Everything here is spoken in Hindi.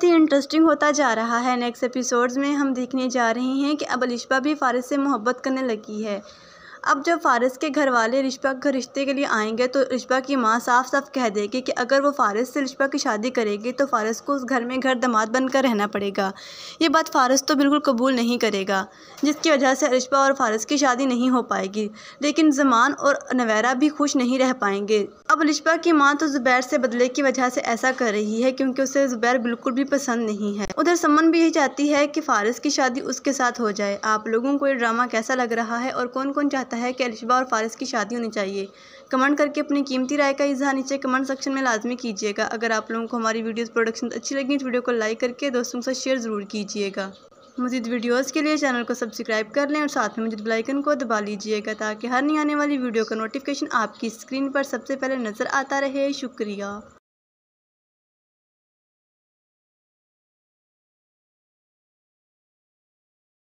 बहुत ही इंटरेस्टिंग होता जा रहा है नेक्स्ट एपिसोड्स में हम देखने जा रहे हैं कि अब अलिशबा भी फारिस से मोहब्बत करने लगी है अब जब फ़ारिस के घर वाले रिश्पा के रिश्ते के लिए आएंगे तो रिश्पा की माँ साफ साफ कह देगी कि अगर वो फ़ारिस से रिश्पा की शादी करेगी तो फ़ारिस को उस घर में घर दमाद बनकर रहना पड़ेगा ये बात फ़ारिस तो बिल्कुल कबूल नहीं करेगा जिसकी वजह से रिश्पा और फ़ारिस की शादी नहीं हो पाएगी लेकिन जमान और नवैरा भी खुश नहीं रह पाएंगे अब रिश्पा की माँ तो ज़ुबैर से बदले की वजह से ऐसा कर रही है क्योंकि उसे ज़ुबैर बिल्कुल भी पसंद नहीं है उधर समन भी यही चाहती है कि फ़ारिस की शादी उसके साथ हो जाए आप लोगों को ये ड्रामा कैसा लग रहा है और कौन कौन चाहता जाता है कि अलिशबा और फारिस की शादी होनी चाहिए कमेंट करके अपनी कीमती राय का इजहार नीचे कमेंट सेक्शन में लाजमी कीजिएगा अगर आप लोगों को हमारी वीडियोज़ प्रोडक्शन अच्छी लगी तो वीडियो को लाइक करके दोस्तों से शेयर ज़रूर कीजिएगा मजीद वीडियोज़ के लिए चैनल को सब्सक्राइब कर लें और साथ में मुझे बेलाइकन को दबा लीजिएगा ताकि हर नहीं आने वाली वीडियो का नोटिफिकेशन आपकी स्क्रीन पर सबसे पहले नज़र आता रहे शुक्रिया